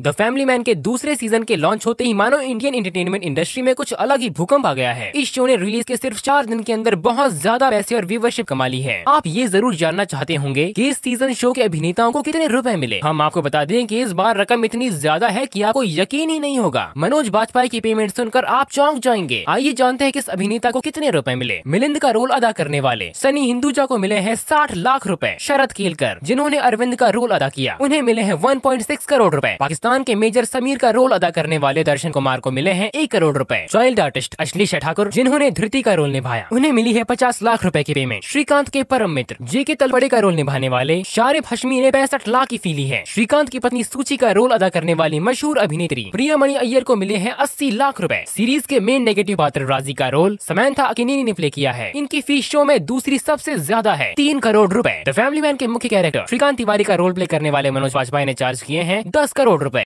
the family man के दूसरे season के लॉन्च होते ही मानो इंडियन एंटरटेनमेंट इंडस्ट्री में कुछ अलग ही भूकंप आ गया है इस शो ने रिलीज के सिर्फ चार दिन के अंदर बहुत ज्यादा पैसे और व्यूवरशिप कमा ली है आप ये जरूर जानना चाहते होंगे कि इस सीजन शो के अभिनेताओं को कितने रुपए मिले हम आपको बता दें की इस बार रकम इतनी ज्यादा है की आपको यकीन ही नहीं होगा मनोज बाजपेयी की पेमेंट सुनकर आप चौंक जाएंगे आइए जानते हैं किस अभिनेता को कितने रूपए मिले मिलिंद का रोल अदा करने वाले सनी हिंदुजा को मिले हैं साठ लाख रूपए शरद केलकर जिन्होंने अरविंद का रोल अदा किया उन्हें मिले हैं वन करोड़ रूपए पाकिस्तान पाकिस्तान के मेजर समीर का रोल अदा करने वाले दर्शन कुमार को मिले हैं एक करोड़ रूपए चाइल्ड आर्टिस्ट अश्लीषा ठाकुर जिन्होंने धृति का रोल निभाया उन्हें मिली है पचास लाख रूपए की पेमेंट श्रीकांत के परम मित्र जे के तलवड़े का रोल निभाने वाले शारिफ हशमी ने पैंसठ लाख की फी ली है श्रीकांत की पत्नी सूची का रोल अदा करने वाली मशहूर अभिनेत्री प्रिया मणि अय्यर को मिले हैं अस्सी लाख रूपए सीरीज के मेन नेगेटिव पात्र राजी का रोल समैंथा अकिनी ने प्ले किया है इनकी फीस शो में दूसरी सबसे ज्यादा है तीन करोड़ रूपए द फैमिली मैन के मुख्य कैरेक्टर श्रीकांत तिवारी का रोल प्ले करने वाले मनोज वाजपेयी ने चार्ज किए हैं दस करोड़ रूपए